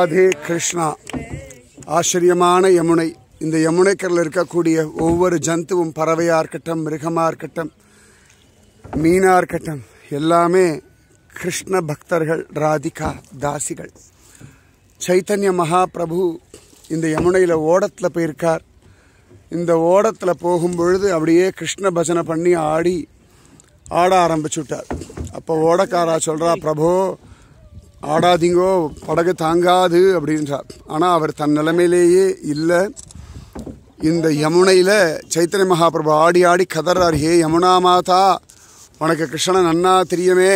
ராதே கிருஷ்ணா ஆச்சரியமான யமுனை இந்த யமுனைக்கரில் இருக்கக்கூடிய ஒவ்வொரு ஜந்துவும் பறவையாக இருக்கட்டும் மிருகமாக இருக்கட்டும் மீனாக இருக்கட்டும் எல்லாமே கிருஷ்ண பக்தர்கள் ராதிகா தாசிகள் சைத்தன்ய மகாபிரபு இந்த யமுனையில் ஓடத்தில் போயிருக்கார் இந்த ஓடத்தில் போகும்பொழுது அப்படியே கிருஷ்ண பஜனை பண்ணி ஆடி ஆட ஆரம்பிச்சுட்டார் அப்போ ஓடக்காரா சொல்கிறா பிரபோ ஆடாதீங்கோ படகு தாங்காது அப்படின்றார் ஆனால் அவர் தன் நிலைமையிலேயே இல்லை இந்த யமுனையில் சைத்தன்ய மகாபிரபு ஆடி ஆடி கதர்றார் ஹே யமுனா மாதா உனக்கு கிருஷ்ணன் நன்னா தெரியுமே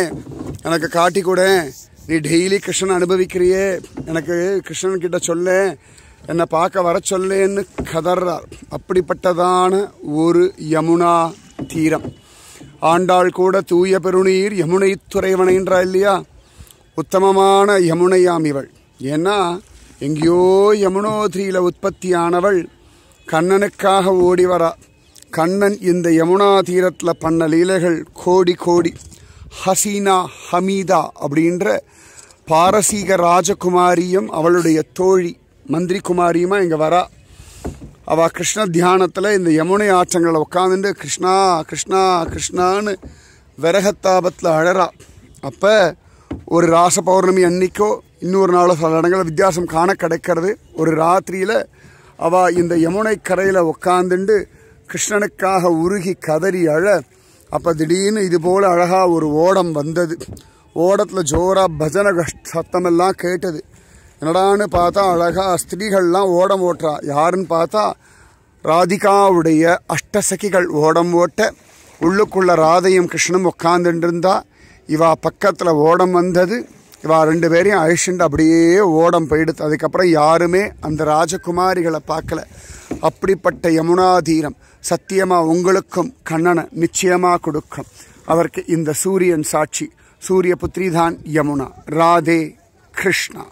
எனக்கு காட்டி கூட நீ டெய்லி கிருஷ்ணன் அனுபவிக்கிறியே எனக்கு கிருஷ்ணன் கிட்ட சொல்ல என்னை பார்க்க வர சொல்லேன்னு கதர்றார் அப்படிப்பட்டதான ஒரு யமுனா தீரம் ஆண்டாள் கூட தூய பெருநீர் யமுனை துறைவனைன்றா இல்லையா உத்தமமான யமுனையாம் இவள் ஏன்னா எங்கேயோ யமுனோத்ரியில் உற்பத்தியானவள் கண்ணனுக்காக ஓடி வரா கண்ணன் இந்த யமுனா தீரத்தில் பண்ண லீலைகள் கோடி கோடி ஹசீனா ஹமீதா அப்படின்ற பாரசீக ராஜகுமாரியும் அவளுடைய தோழி மந்திரி குமாரியுமா இங்கே வரா அவள் கிருஷ்ண தியானத்தில் இந்த யமுனை ஆற்றங்களை உட்காந்துட்டு கிருஷ்ணா கிருஷ்ணா கிருஷ்ணான்னு விரகத்தாபத்தில் அழறா அப்போ ஒரு ராச பௌர்ணமி அன்னைக்கோ இன்னொரு நாளோ சில இடங்களில் வித்தியாசம் காண கிடைக்கிறது ஒரு ராத்திரியில் அவள் இந்த யமுனை கரையில் உட்காந்துண்டு கிருஷ்ணனுக்காக உருகி கதறி அழ அப்போ திடீர்னு இது போல் அழகாக ஒரு ஓடம் வந்தது ஓடத்தில் ஜோராக பஜனை சத்தமெல்லாம் கேட்டது என்னடான்னு பார்த்தா அழகாக ஸ்திரீகள்லாம் ஓடம் ஓட்டுறா யாருன்னு பார்த்தா ராதிகாவுடைய அஷ்டசகிகள் ஓடம் ஓட்ட உள்ளுக்குள்ள ராதையும் கிருஷ்ணனும் உட்காந்துட்டு இருந்தா இவா பக்கத்தில் ஓடம் வந்தது இவா ரெண்டு பேரையும் அழிச்சுட்டு அப்படியே ஓடம் போயிடுது அதுக்கப்புறம் யாருமே அந்த ராஜகுமாரிகளை பார்க்கல அப்படிப்பட்ட யமுனா தீரம் சத்தியமாக உங்களுக்கும் கண்ணனை நிச்சயமாக கொடுக்கும் அவருக்கு இந்த சூரியன் சாட்சி சூரிய புத்திரிதான் தான் யமுனா ராதே கிருஷ்ணா